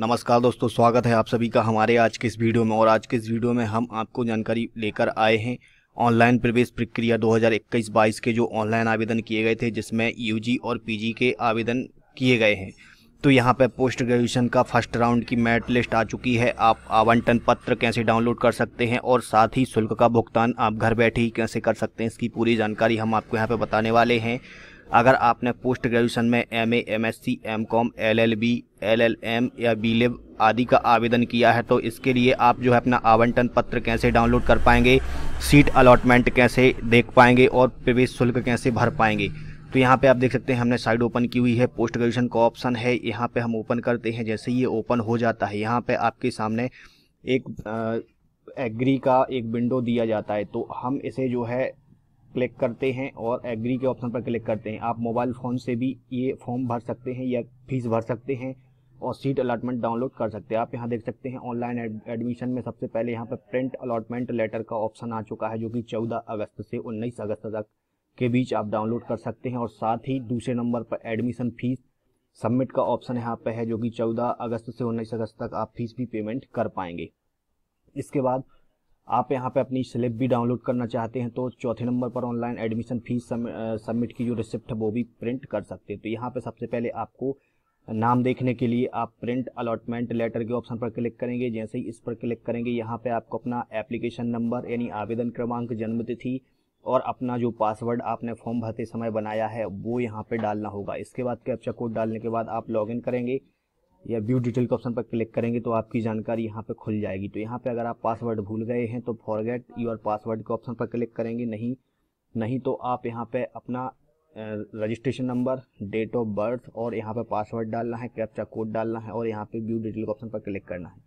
नमस्कार दोस्तों स्वागत है आप सभी का हमारे आज के इस वीडियो में और आज के इस वीडियो में हम आपको जानकारी लेकर आए हैं ऑनलाइन प्रवेश प्रक्रिया 2021-22 के जो ऑनलाइन आवेदन किए गए थे जिसमें यूजी और पीजी के आवेदन किए गए हैं तो यहाँ पर पोस्ट ग्रेजुएशन का फर्स्ट राउंड की मेरिट लिस्ट आ चुकी है आप आवंटन पत्र कैसे डाउनलोड कर सकते हैं और साथ ही शुल्क का भुगतान आप घर बैठे ही कैसे कर सकते हैं इसकी पूरी जानकारी हम आपको यहाँ पर बताने वाले हैं अगर आपने पोस्ट ग्रेजुएशन में M A M S C M com L L B L L M या बी लेव आदि का आवेदन किया है तो इसके लिए आप जो है अपना आवंटन पत्र कैसे डाउनलोड कर पाएंगे सीट अलॉटमेंट कैसे देख पाएंगे और प्रवेश शुल्क कैसे भर पाएंगे तो यहाँ पे आप देख सकते हैं हमने साइड ओपन की हुई है पोस्ट ग्रेजुएशन का ऑप्शन है यहाँ पे हम ओपन करते हैं जैसे ये ओपन हो जाता है यहाँ पे आपके सामने एक एग्री का एक विंडो दिया जाता है तो हम इसे जो है क्लिक करते हैं और एग्री के ऑप्शन पर क्लिक करते हैं आप मोबाइल फ़ोन से भी ये फॉर्म भर सकते हैं या फीस भर सकते हैं और सीट अलाटमेंट डाउनलोड कर सकते हैं आप यहाँ देख सकते हैं ऑनलाइन एडमिशन में सबसे पहले यहाँ पर प्रिंट अलाटमेंट लेटर का ऑप्शन आ चुका है जो कि चौदह अगस्त से उन्नीस अगस्त तक के बीच आप डाउनलोड कर सकते हैं और साथ ही दूसरे नंबर पर एडमिशन फ़ीस सबमिट का ऑप्शन यहाँ पर है जो कि 14 अगस्त से 19 अगस्त तक आप फीस भी पेमेंट कर पाएंगे इसके बाद आप यहाँ पे अपनी स्लिप भी डाउनलोड करना चाहते हैं तो चौथे नंबर पर ऑनलाइन एडमिशन फीस सबमिट की जो रिसिप्ट है वो भी प्रिंट कर सकते हैं तो यहाँ पे सबसे पहले आपको नाम देखने के लिए आप प्रिंट अलॉटमेंट लेटर के ऑप्शन पर क्लिक करेंगे जैसे ही इस पर क्लिक करेंगे यहाँ पे आपको अपना एप्लीकेशन नंबर यानी आवेदन क्रमांक जन्मतिथि और अपना जो पासवर्ड आपने फॉर्म भरते समय बनाया है वो यहाँ पर डालना होगा इसके बाद कैप्चा कोड डालने के बाद आप लॉग करेंगे या व्यू डिटेल के ऑप्शन पर क्लिक करेंगे तो आपकी जानकारी यहाँ पे खुल जाएगी तो यहाँ पे अगर आप पासवर्ड भूल गए हैं तो फॉरगेट योर पासवर्ड के ऑप्शन पर क्लिक करेंगे नहीं नहीं तो आप यहाँ पे अपना registration number date of birth और यहाँ पे पासवर्ड डालना है कैप्चा कोड डालना है और यहाँ पे व्यू डिटेल के ऑप्शन पर क्लिक करना है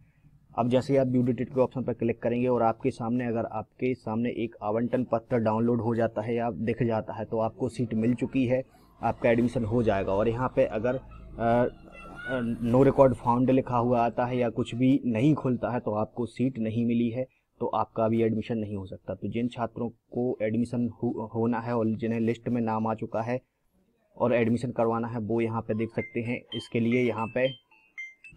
अब जैसे ही आप व्यू डिटेल के ऑप्शन पर क्लिक करेंगे और आपके सामने अगर आपके सामने एक आवंटन पत्र डाउनलोड हो जाता है या दिख जाता है तो आपको सीट मिल चुकी है आपका एडमिशन हो जाएगा और यहाँ पर अगर नो रिकॉर्ड फाउंड लिखा हुआ आता है या कुछ भी नहीं खुलता है तो आपको सीट नहीं मिली है तो आपका भी एडमिशन नहीं हो सकता तो जिन छात्रों को एडमिशन हो, होना है और जिन्हें लिस्ट में नाम आ चुका है और एडमिशन करवाना है वो यहाँ पे देख सकते हैं इसके लिए यहाँ पे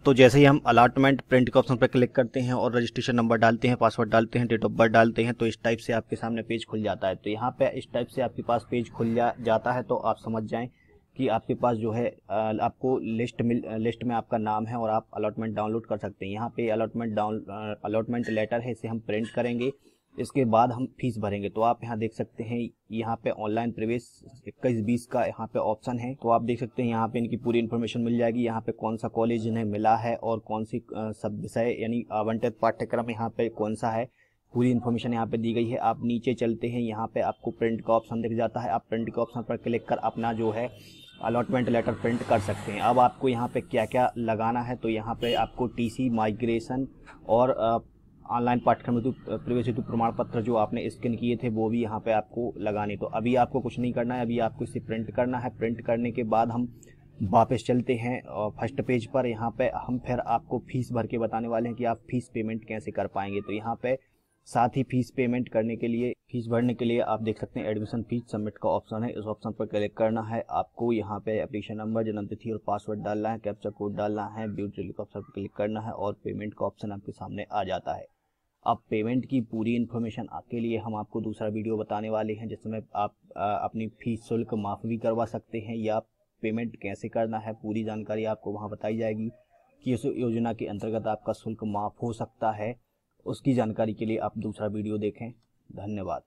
तो जैसे ही हम अलाटमेंट प्रिंट के ऑप्शन पर क्लिक करते हैं और रजिस्ट्रेशन नंबर डालते हैं पासवर्ड डालते हैं डेट ऑफ बर्थ डालते हैं तो इस टाइप से आपके सामने पेज खुल जाता है तो यहाँ पे इस टाइप से आपके पास पेज खुल जा, जाता है तो आप समझ जाएं कि आपके पास जो है आपको लिस्ट मिल लिस्ट में आपका नाम है और आप अलॉटमेंट डाउनलोड कर सकते हैं यहाँ पे अलॉटमेंट डाउन अलॉटमेंट लेटर है इसे हम प्रिंट करेंगे इसके बाद हम फीस भरेंगे तो आप यहाँ देख सकते हैं यहाँ पे ऑनलाइन प्रवेश इक्कीस बीस का यहाँ पे ऑप्शन है तो आप देख सकते हैं यहाँ पे इनकी पूरी इन्फॉर्मेशन मिल जाएगी यहाँ पे कौन सा कॉलेज इन्हें मिला है और कौन सी सब विषय यानी आवंटित पाठ्यक्रम यहाँ पे कौन सा है पूरी इन्फॉर्मेशन यहाँ पे दी गई है आप नीचे चलते हैं यहाँ पे आपको प्रिंट का ऑप्शन दिख जाता है आप प्रिंट के ऑप्शन पर क्लिक कर अपना जो है अलॉटमेंट लेटर प्रिंट कर सकते हैं अब आपको यहाँ पे क्या क्या लगाना है तो यहाँ पे आपको टीसी माइग्रेशन और ऑनलाइन पाठ्यक्रम हेतु प्रवेश हेतु प्रमाण पत्र जो आपने स्कैन किए थे वो भी यहाँ पर आपको लगाने तो अभी आपको कुछ नहीं करना है अभी आपको इसे प्रिंट करना है प्रिंट करने के बाद हम वापस चलते हैं और फर्स्ट पेज पर यहाँ पे हम फिर आपको फीस भर के बताने वाले हैं कि आप फीस पेमेंट कैसे कर पाएंगे तो यहाँ पे साथ ही फीस पेमेंट करने के लिए फीस भरने के लिए आप देख सकते हैं एडमिशन फीस सबमिट का ऑप्शन है इस ऑप्शन पर क्लिक करना है आपको यहाँ पे एप्लीकेशन नंबर जन्म तिथि और पासवर्ड डालना है कैप्चर कोड डालना है ब्यूटी लिख ऑप्शन पर क्लिक करना है और पेमेंट का ऑप्शन आपके सामने आ जाता है अब पेमेंट की पूरी इन्फॉर्मेशन आपके लिए हम आपको दूसरा वीडियो बताने वाले हैं जिसमें आप आ, अपनी फीस शुल्क माफ़ भी करवा सकते हैं या पेमेंट कैसे करना है पूरी जानकारी आपको वहाँ बताई जाएगी कि इस योजना के अंतर्गत आपका शुल्क माफ़ हो सकता है उसकी जानकारी के लिए आप दूसरा वीडियो देखें धन्यवाद